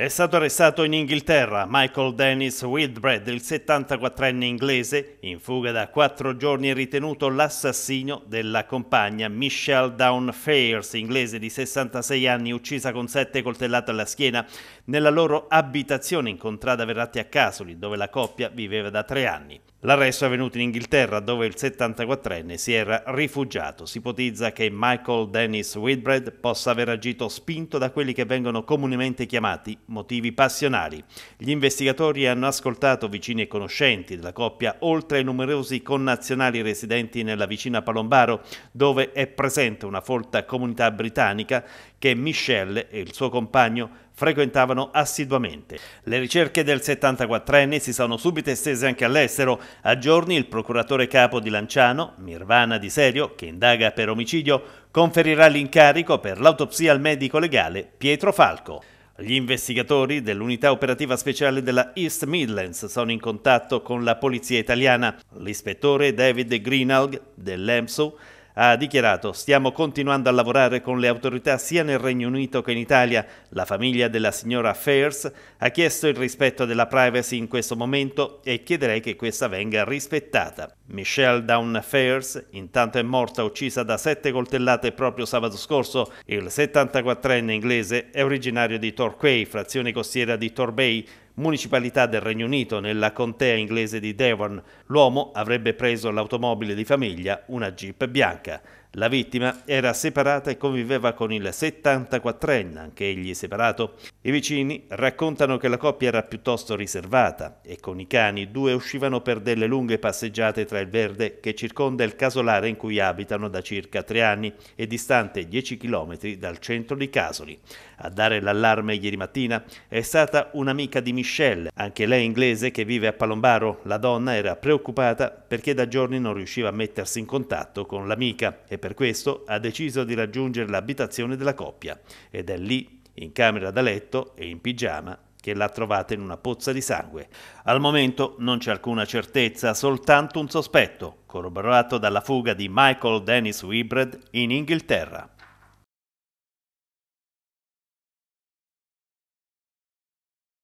È stato arrestato in Inghilterra Michael Dennis Wildbred, il 74enne inglese, in fuga da quattro giorni e ritenuto l'assassino della compagna Michelle Down Fairs, inglese di 66 anni, uccisa con sette coltellate alla schiena nella loro abitazione in contrada Verratti a Casoli, dove la coppia viveva da tre anni. L'arresto è avvenuto in Inghilterra dove il 74enne si era rifugiato. Si ipotizza che Michael Dennis Whitbread possa aver agito spinto da quelli che vengono comunemente chiamati motivi passionali. Gli investigatori hanno ascoltato vicini e conoscenti della coppia oltre ai numerosi connazionali residenti nella vicina Palombaro dove è presente una folta comunità britannica che Michelle e il suo compagno frequentavano assiduamente. Le ricerche del 74enne si sono subito estese anche all'estero. A giorni il procuratore capo di Lanciano, Mirvana Di Serio, che indaga per omicidio, conferirà l'incarico per l'autopsia al medico legale Pietro Falco. Gli investigatori dell'unità operativa speciale della East Midlands sono in contatto con la polizia italiana. L'ispettore David Greenalg dell'EMSU ha dichiarato stiamo continuando a lavorare con le autorità sia nel Regno Unito che in Italia. La famiglia della signora Fairs ha chiesto il rispetto della privacy in questo momento e chiederei che questa venga rispettata. Michelle Down Fairs intanto è morta uccisa da sette coltellate proprio sabato scorso. Il 74enne inglese è originario di Torquay, frazione costiera di Torbay, municipalità del Regno Unito nella contea inglese di Devon. L'uomo avrebbe preso l'automobile di famiglia, una Jeep bianca. La vittima era separata e conviveva con il 74enne, anche egli separato. I vicini raccontano che la coppia era piuttosto riservata e con i cani due uscivano per delle lunghe passeggiate tra il verde che circonda il casolare in cui abitano da circa tre anni e distante 10 km dal centro di Casoli. A dare l'allarme ieri mattina è stata un'amica di Michelle, anche lei inglese che vive a Palombaro. La donna era preoccupata perché da giorni non riusciva a mettersi in contatto con l'amica e per questo ha deciso di raggiungere l'abitazione della coppia ed è lì, in camera da letto e in pigiama, che l'ha trovata in una pozza di sangue. Al momento non c'è alcuna certezza, soltanto un sospetto, corroborato dalla fuga di Michael Dennis Wibred in Inghilterra.